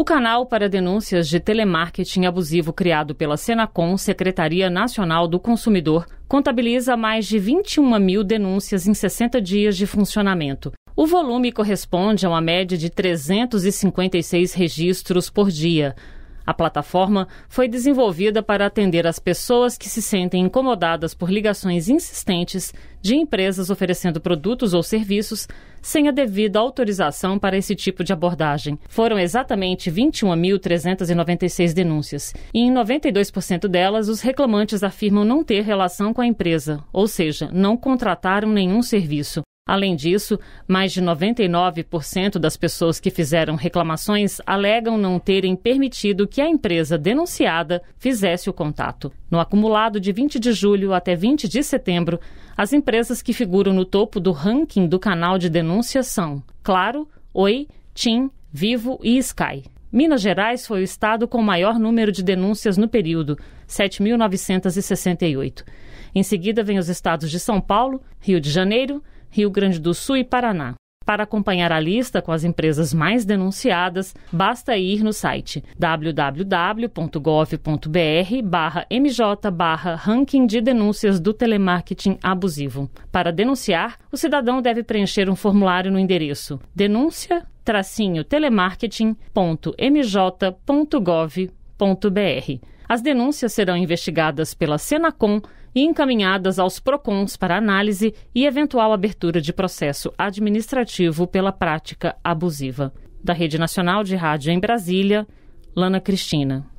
O canal para denúncias de telemarketing abusivo criado pela Senacom, Secretaria Nacional do Consumidor, contabiliza mais de 21 mil denúncias em 60 dias de funcionamento. O volume corresponde a uma média de 356 registros por dia. A plataforma foi desenvolvida para atender as pessoas que se sentem incomodadas por ligações insistentes de empresas oferecendo produtos ou serviços sem a devida autorização para esse tipo de abordagem. Foram exatamente 21.396 denúncias, e em 92% delas os reclamantes afirmam não ter relação com a empresa, ou seja, não contrataram nenhum serviço. Além disso, mais de 99% das pessoas que fizeram reclamações alegam não terem permitido que a empresa denunciada fizesse o contato. No acumulado de 20 de julho até 20 de setembro, as empresas que figuram no topo do ranking do canal de denúncia são Claro, Oi, TIM, Vivo e Sky. Minas Gerais foi o estado com o maior número de denúncias no período, 7.968. Em seguida vem os estados de São Paulo, Rio de Janeiro, Rio Grande do Sul e Paraná. Para acompanhar a lista com as empresas mais denunciadas, basta ir no site www.gov.br/mj/ranking de denúncias do telemarketing abusivo. Para denunciar, o cidadão deve preencher um formulário no endereço denúncia-telemarketing.mj.gov.br. As denúncias serão investigadas pela Senacom e encaminhadas aos PROCONs para análise e eventual abertura de processo administrativo pela prática abusiva. Da Rede Nacional de Rádio em Brasília, Lana Cristina.